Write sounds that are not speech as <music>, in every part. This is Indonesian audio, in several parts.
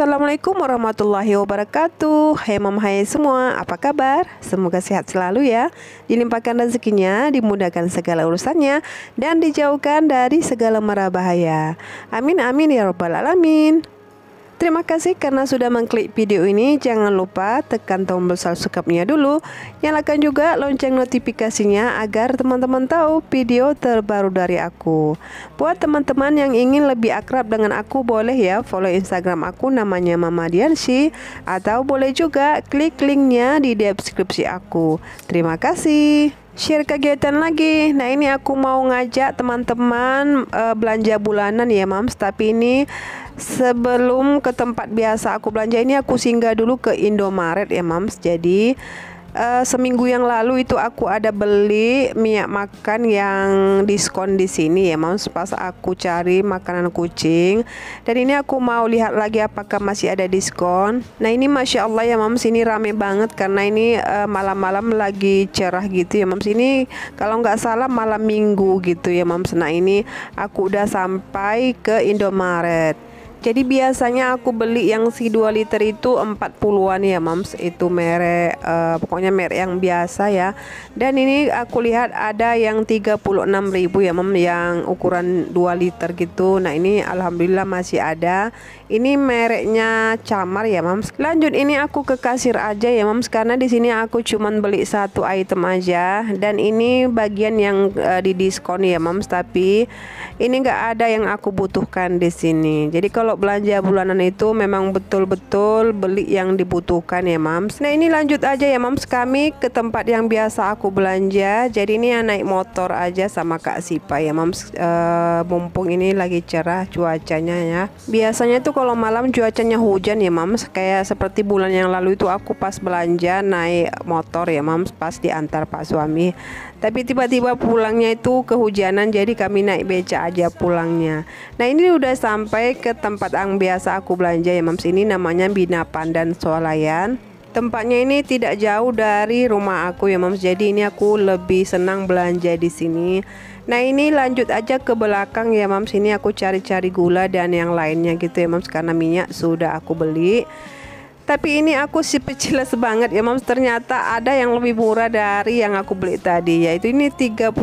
Assalamualaikum warahmatullahi wabarakatuh Hai mam hai semua apa kabar Semoga sehat selalu ya Dilimpahkan rezekinya Dimudahkan segala urusannya Dan dijauhkan dari segala mara bahaya Amin amin ya robbal alamin Terima kasih karena sudah mengklik video ini. Jangan lupa tekan tombol subscribe-nya dulu. Nyalakan juga lonceng notifikasinya agar teman-teman tahu video terbaru dari aku. Buat teman-teman yang ingin lebih akrab dengan aku boleh ya follow Instagram aku namanya Mama Diansi atau boleh juga klik linknya di deskripsi aku. Terima kasih share kegiatan lagi. Nah, ini aku mau ngajak teman-teman uh, belanja bulanan ya, Mams. Tapi ini sebelum ke tempat biasa aku belanja ini aku singgah dulu ke Indomaret ya, Mams. Jadi uh, seminggu yang lalu itu aku ada beli minyak makan yang diskon di sini ya mau pas aku cari makanan kucing dan ini aku mau lihat lagi apakah masih ada diskon nah ini Masya Allah ya mam sini rame banget karena ini eh, malam-malam uh, lagi cerah gitu ya mam sini kalau nggak salah malam minggu gitu ya mam nah ini aku udah sampai ke Indomaret jadi biasanya aku beli yang si 2 liter itu 40-an ya mams Itu merek uh, eh, pokoknya merek yang biasa ya Dan ini aku lihat ada yang ribu ya mams yang ukuran 2 liter gitu Nah ini alhamdulillah masih ada Ini mereknya camar ya mams Lanjut ini aku ke kasir aja ya mams Karena di sini aku cuman beli satu item aja Dan ini bagian yang uh, di diskon ya mams Tapi ini gak ada yang aku butuhkan di sini Jadi kalau kalau belanja bulanan itu memang betul-betul beli yang dibutuhkan ya mams Nah ini lanjut aja ya mams kami ke tempat yang biasa aku belanja Jadi ini ya naik motor aja sama Kak Sipa ya mams e, Mumpung ini lagi cerah cuacanya ya Biasanya tuh kalau malam cuacanya hujan ya mams Kayak seperti bulan yang lalu itu aku pas belanja naik motor ya mams Pas diantar pak suami tapi tiba-tiba pulangnya itu kehujanan jadi kami naik beca aja pulangnya nah ini udah sampai ke tempat yang biasa aku belanja ya mams ini namanya Bina Pandan Soalayan. Tempatnya ini tidak jauh dari rumah aku ya mams Jadi ini aku lebih senang belanja di sini Nah ini lanjut aja ke belakang ya mams Ini aku cari-cari gula dan yang lainnya gitu ya mams Karena minyak sudah aku beli tapi ini aku sih jelas banget ya moms. Ternyata ada yang lebih murah dari yang aku beli tadi Yaitu ini 33.900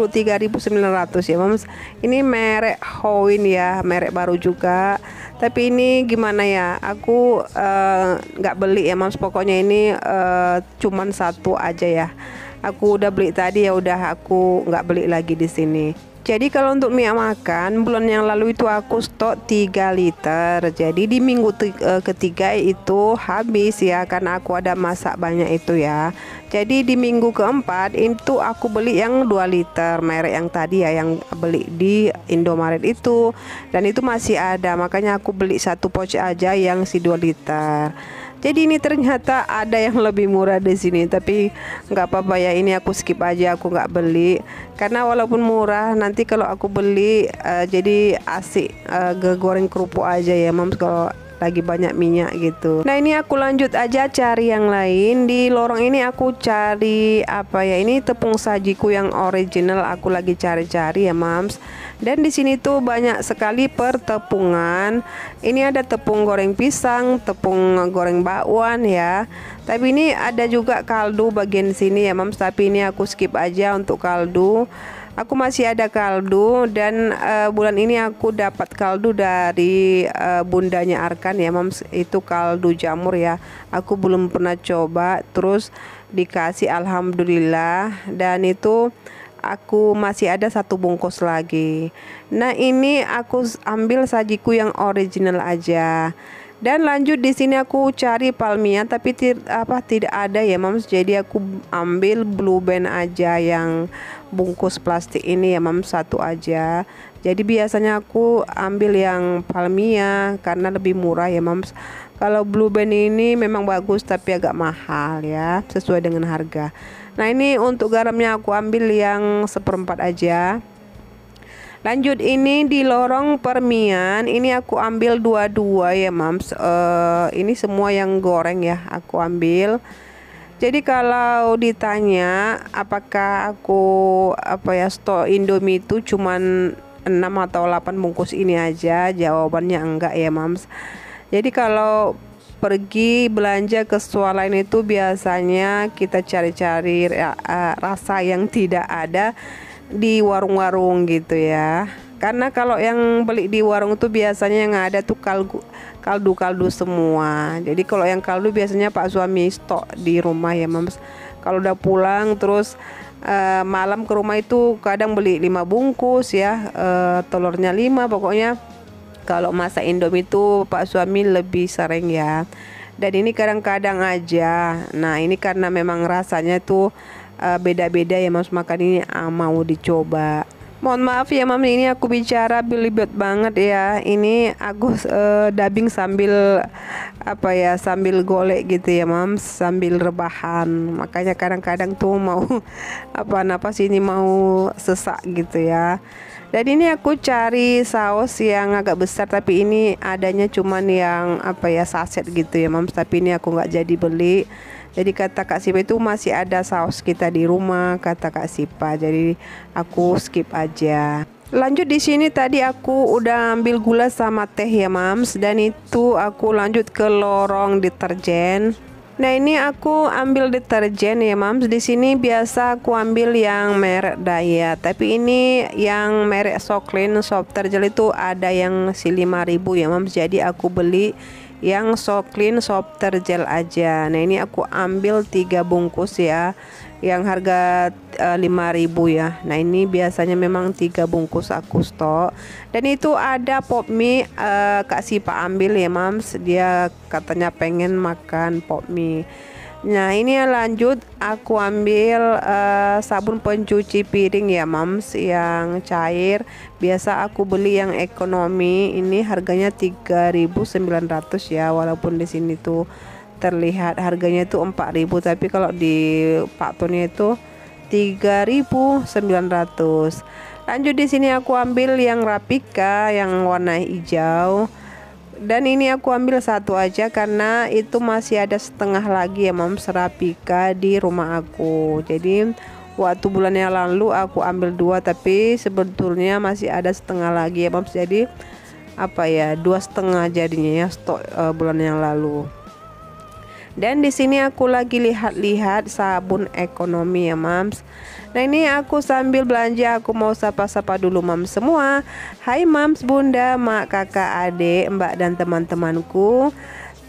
ya moms. Ini merek Howin ya Merek baru juga Tapi ini gimana ya Aku eh, nggak uh, beli ya moms. Pokoknya ini uh, cuman satu aja ya Aku udah beli tadi ya udah aku nggak beli lagi di sini. Jadi kalau untuk mie makan bulan yang lalu itu aku stok 3 liter. Jadi di minggu e, ketiga itu habis ya karena aku ada masak banyak itu ya. Jadi di minggu keempat itu aku beli yang 2 liter merek yang tadi ya yang beli di Indomaret itu dan itu masih ada makanya aku beli satu pouch aja yang si 2 liter. Jadi ini ternyata ada yang lebih murah di sini, tapi nggak apa-apa ya ini aku skip aja, aku nggak beli karena walaupun murah nanti kalau aku beli uh, jadi asik uh, eh, goreng kerupuk aja ya mams kalau lagi banyak minyak gitu. Nah ini aku lanjut aja cari yang lain di lorong ini aku cari apa ya ini tepung sajiku yang original aku lagi cari-cari ya mams dan di sini tuh banyak sekali pertepungan. Ini ada tepung goreng pisang, tepung goreng bakwan ya. Tapi ini ada juga kaldu bagian sini ya, Mams. Tapi ini aku skip aja untuk kaldu. Aku masih ada kaldu dan uh, bulan ini aku dapat kaldu dari uh, bundanya Arkan ya, Mams. Itu kaldu jamur ya. Aku belum pernah coba. Terus dikasih alhamdulillah dan itu aku masih ada satu bungkus lagi. Nah, ini aku ambil sajiku yang original aja. Dan lanjut di sini aku cari palmia tapi apa tidak ada ya, Mams. Jadi aku ambil blue band aja yang bungkus plastik ini ya, Mams, satu aja. Jadi biasanya aku ambil yang palmia karena lebih murah ya, Mams. Kalau blue band ini memang bagus tapi agak mahal ya, sesuai dengan harga nah ini untuk garamnya aku ambil yang seperempat aja lanjut ini di lorong permian ini aku ambil dua-dua ya mams uh, ini semua yang goreng ya aku ambil jadi kalau ditanya apakah aku apa ya stok indomie itu cuman 6 atau 8 bungkus ini aja jawabannya enggak ya mams jadi kalau pergi belanja ke store lain itu biasanya kita cari-cari eh, eh, rasa yang tidak ada di warung-warung gitu ya karena kalau yang beli di warung itu biasanya yang ada tuh kaldu kaldu semua jadi kalau yang kaldu biasanya pak suami stok di rumah ya mams kalau udah pulang terus uh, malam ke rumah itu kadang beli lima bungkus ya uh, telurnya lima pokoknya kalau masak indomie itu pak suami lebih sering ya dan ini kadang-kadang aja nah ini karena memang rasanya tuh eh, beda-beda ya mas makan ini ah, mau dicoba Mohon maaf ya mam ini aku bicara belibet banget ya. Ini aku uh, dubbing sambil apa ya sambil golek gitu ya Mam, sambil rebahan. Makanya kadang-kadang tuh mau <laughs> apa napas ini mau sesak gitu ya dan ini aku cari saus yang agak besar tapi ini adanya cuman yang apa ya saset gitu ya mams tapi ini aku nggak jadi beli jadi kata Kak Sipa itu masih ada saus kita di rumah kata Kak Sipa jadi aku skip aja lanjut di sini tadi aku udah ambil gula sama teh ya mams dan itu aku lanjut ke lorong deterjen Nah ini aku ambil deterjen ya mams. Di sini biasa aku ambil yang merek Daya, tapi ini yang merek Soklin soft terjel itu ada yang si 5000 ya mams. Jadi aku beli yang Soklin soft terjel aja. Nah ini aku ambil tiga bungkus ya yang harga eh, lima e, 5000 ya. Nah, ini biasanya memang tiga bungkus aku stok. Dan itu ada pop mie e, Kak Sipa ambil ya, Mams. Dia katanya pengen makan pop mie. Nah, ini yang lanjut aku ambil e, sabun pencuci piring ya, Mams, yang cair. Biasa aku beli yang ekonomi. Ini harganya 3.900 ya, walaupun di sini tuh terlihat harganya itu 4000 tapi kalau di paktonnya itu 3900 lanjut di sini aku ambil yang rapika yang warna hijau dan ini aku ambil satu aja karena itu masih ada setengah lagi ya moms rapika di rumah aku jadi waktu bulan yang lalu aku ambil dua tapi sebetulnya masih ada setengah lagi ya moms jadi apa ya dua setengah jadinya ya stok uh, bulan yang lalu dan di sini aku lagi lihat-lihat sabun ekonomi ya, Mams. Nah, ini aku sambil belanja aku mau sapa-sapa dulu Mams semua. Hai Mams, Bunda, Mak, Kakak, Adik, Mbak dan teman-temanku.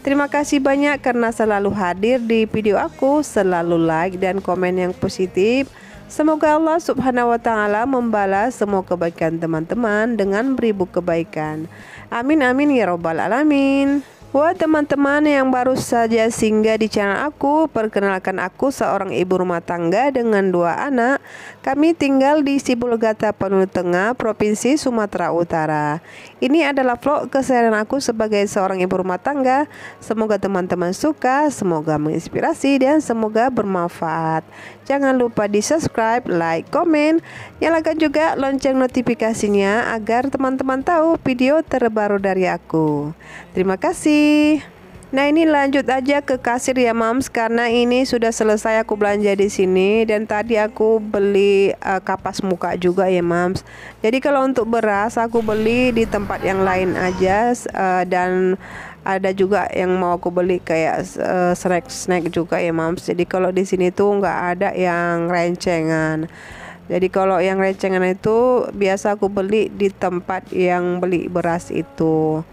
Terima kasih banyak karena selalu hadir di video aku, selalu like dan komen yang positif. Semoga Allah Subhanahu wa taala membalas semua kebaikan teman-teman dengan beribu kebaikan. Amin amin ya robbal alamin. Buat teman-teman yang baru saja singgah di channel aku, perkenalkan aku seorang ibu rumah tangga dengan dua anak. Kami tinggal di Sibulgata Penuh Tengah, Provinsi Sumatera Utara. Ini adalah vlog keseharian aku sebagai seorang ibu rumah tangga. Semoga teman-teman suka, semoga menginspirasi dan semoga bermanfaat. Jangan lupa di subscribe, like, komen, nyalakan juga lonceng notifikasinya agar teman-teman tahu video terbaru dari aku. Terima kasih. Nah ini lanjut aja ke kasir ya mams karena ini sudah selesai aku belanja di sini dan tadi aku beli uh, kapas muka juga ya mams. Jadi kalau untuk beras aku beli di tempat yang lain aja uh, dan ada juga yang mau aku beli kayak uh, snack snack juga ya mams. Jadi kalau di sini tuh nggak ada yang rencengan. Jadi kalau yang rencengan itu biasa aku beli di tempat yang beli beras itu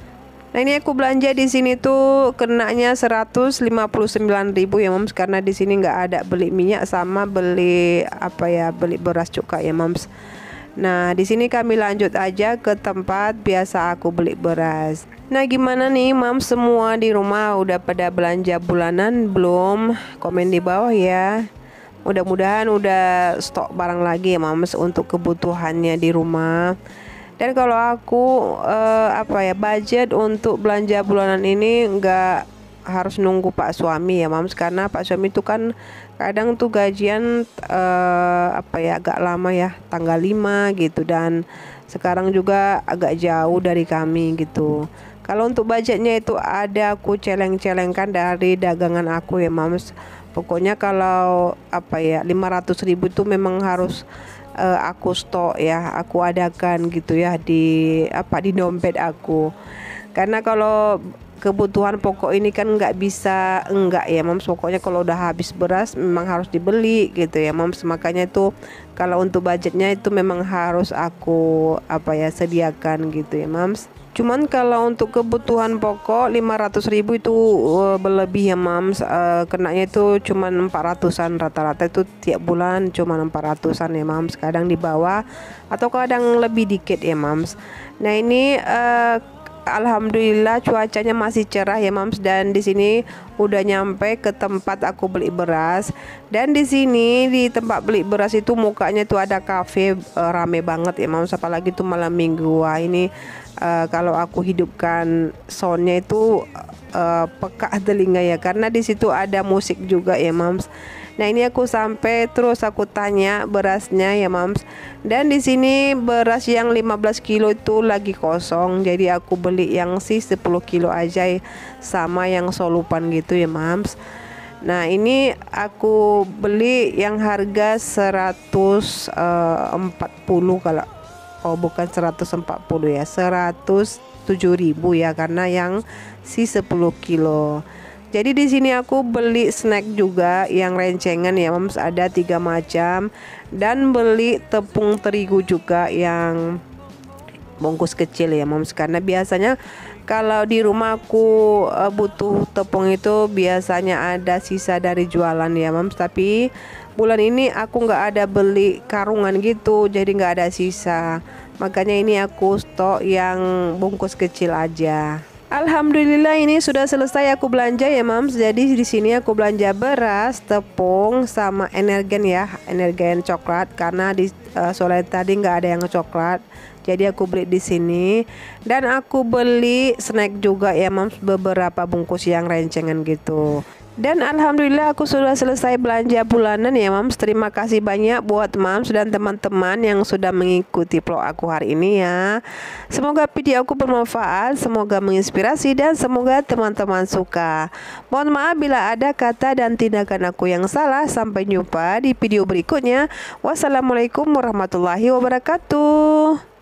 nah ini aku belanja di sini tuh kenanya 159.000 ya moms karena di sini nggak ada beli minyak sama beli apa ya beli beras cuka ya moms Nah, di sini kami lanjut aja ke tempat biasa aku beli beras. Nah, gimana nih, moms Semua di rumah udah pada belanja bulanan belum? Komen di bawah ya. Mudah-mudahan udah stok barang lagi ya, moms untuk kebutuhannya di rumah dan kalau aku eh, apa ya budget untuk belanja bulanan ini nggak harus nunggu pak suami ya mams karena pak suami itu kan kadang tuh gajian eh, apa ya agak lama ya tanggal 5 gitu dan sekarang juga agak jauh dari kami gitu kalau untuk budgetnya itu ada aku celeng-celengkan dari dagangan aku ya mams pokoknya kalau apa ya 500 ribu itu memang harus uh, aku stok ya aku adakan gitu ya di apa di dompet aku karena kalau kebutuhan pokok ini kan nggak bisa enggak ya moms pokoknya kalau udah habis beras memang harus dibeli gitu ya moms makanya itu kalau untuk budgetnya itu memang harus aku apa ya sediakan gitu ya moms Cuman kalau untuk kebutuhan pokok ribu itu uh, berlebih ya mams uh, eh, kenanya itu cuman 400-an rata-rata itu tiap bulan cuman 400-an ya mams kadang di bawah atau kadang lebih dikit ya mams. Nah ini uh, alhamdulillah cuacanya masih cerah ya Mams dan di sini udah nyampe ke tempat aku beli beras dan di sini di tempat beli beras itu mukanya tuh ada kafe e, rame banget ya Mams apalagi tuh malam minggu wah ini e, kalau aku hidupkan soundnya itu e, peka telinga ya karena di situ ada musik juga ya Mams Nah ini aku sampai terus aku tanya berasnya ya mams. Dan di sini beras yang 15 kilo itu lagi kosong. Jadi aku beli yang si 10 kilo aja ya, sama yang solupan gitu ya mams. Nah ini aku beli yang harga 140 eh, kalau Oh bukan 140 ya 107 ribu ya karena yang si 10 kilo jadi di sini aku beli snack juga yang rencengan ya moms ada tiga macam dan beli tepung terigu juga yang bungkus kecil ya moms karena biasanya kalau di rumah aku eh, butuh tepung itu biasanya ada sisa dari jualan ya moms tapi bulan ini aku nggak ada beli karungan gitu jadi nggak ada sisa makanya ini aku stok yang bungkus kecil aja Alhamdulillah ini sudah selesai aku belanja ya mams. Jadi di sini aku belanja beras, tepung, sama energen ya, energen coklat karena di uh, eh, sore tadi nggak ada yang coklat. Jadi aku beli di sini dan aku beli snack juga ya mams beberapa bungkus yang rencengan gitu. Dan alhamdulillah aku sudah selesai belanja bulanan ya Mams. Terima kasih banyak buat Mams dan teman-teman yang sudah mengikuti vlog aku hari ini ya. Semoga video aku bermanfaat, semoga menginspirasi dan semoga teman-teman suka. Mohon maaf bila ada kata dan tindakan aku yang salah. Sampai jumpa di video berikutnya. Wassalamualaikum warahmatullahi wabarakatuh.